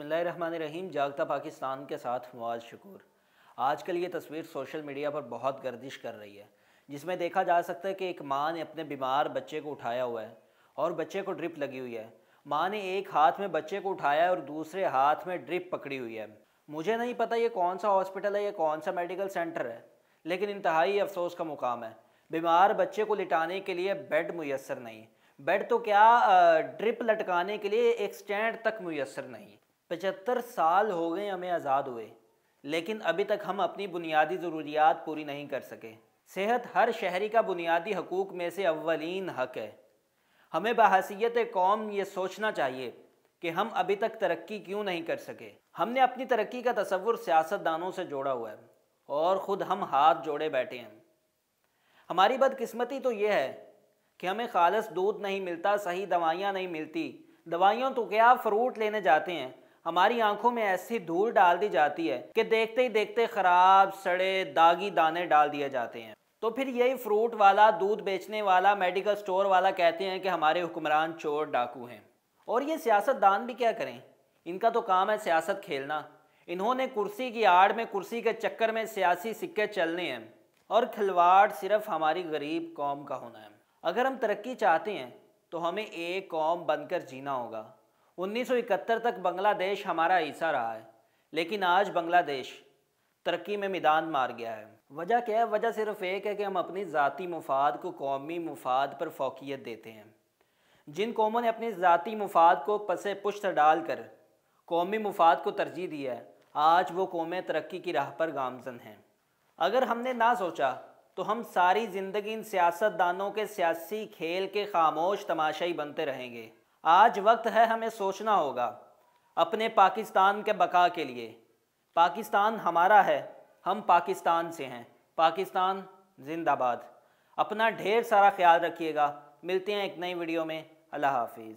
बसमीम जागता पाकिस्तान के साथ मुआज़ शकूर आजकल ये तस्वीर सोशल मीडिया पर बहुत गर्दिश कर रही है जिसमें देखा जा सकता है कि एक माँ ने अपने बीमार बच्चे को उठाया हुआ है और बच्चे को ड्रिप लगी हुई है माँ ने एक हाथ में बच्चे को उठाया और दूसरे हाथ में ड्रिप पकड़ी हुई है मुझे नहीं पता ये कौन सा हॉस्पिटल है या कौन सा मेडिकल सेंटर है लेकिन इंतहाई अफसोस का मुकाम है बीमार बच्चे को लिटाने के लिए बेड मैसर नहीं बेड तो क्या ड्रिप लटकाने के लिए एक स्टैंड तक मैसर नहीं पचहत्तर साल हो गए हमें आज़ाद हुए लेकिन अभी तक हम अपनी बुनियादी ज़रूरियात पूरी नहीं कर सके सेहत हर शहरी का बुनियादी हकूक़ में से अवलिन हक है हमें बहसीत कौम ये सोचना चाहिए कि हम अभी तक तरक्की क्यों नहीं कर सके हमने अपनी तरक्की का तस्वुर सियासतदानों से जोड़ा हुआ है और ख़ुद हम हाथ जोड़े बैठे हैं हमारी बदकस्मती तो यह है कि हमें खालस दूध नहीं मिलता सही दवाइयाँ नहीं मिलती दवाइयों तो क्या फ्रूट लेने जाते हैं हमारी आंखों में ऐसी धूल डाल दी जाती है कि देखते ही देखते खराब सड़े दागी दाने डाल दिए जाते हैं तो फिर यही फ्रूट वाला दूध बेचने वाला मेडिकल स्टोर वाला कहते हैं कि हमारे हुक्मरान चोर डाकू हैं और ये सियासतदान भी क्या करें इनका तो काम है सियासत खेलना इन्होंने कुर्सी की आड़ में कुर्सी के चक्कर में सियासी सिक्के चलने हैं और खिलवाड़ सिर्फ हमारी गरीब कौम का होना है अगर हम तरक्की चाहते हैं तो हमें एक कौम बनकर जीना होगा 1971 तक बांग्लादेश हमारा हिस्सा रहा है लेकिन आज बांग्लादेश तरक्की में मैदान मार गया है वजह क्या है वजह सिर्फ एक है कि हम अपनी ज़ाती मुफाद को कौमी मुफाद पर फोकियत देते हैं जिन कौमों ने अपनी ज़ाती मुफाद को पसे पुश्त डाल कर कौमी मुफाद को तरजीह दिया है आज वो कौमें तरक्की की राह पर गामजन हैं अगर हमने ना सोचा तो हम सारी ज़िंदगी इन सियासतदानों के सियासी खेल के खामोश तमाशाई बनते रहेंगे आज वक्त है हमें सोचना होगा अपने पाकिस्तान के बका के लिए पाकिस्तान हमारा है हम पाकिस्तान से हैं पाकिस्तान जिंदाबाद अपना ढेर सारा ख्याल रखिएगा मिलते हैं एक नई वीडियो में अल्लाह हाफिज़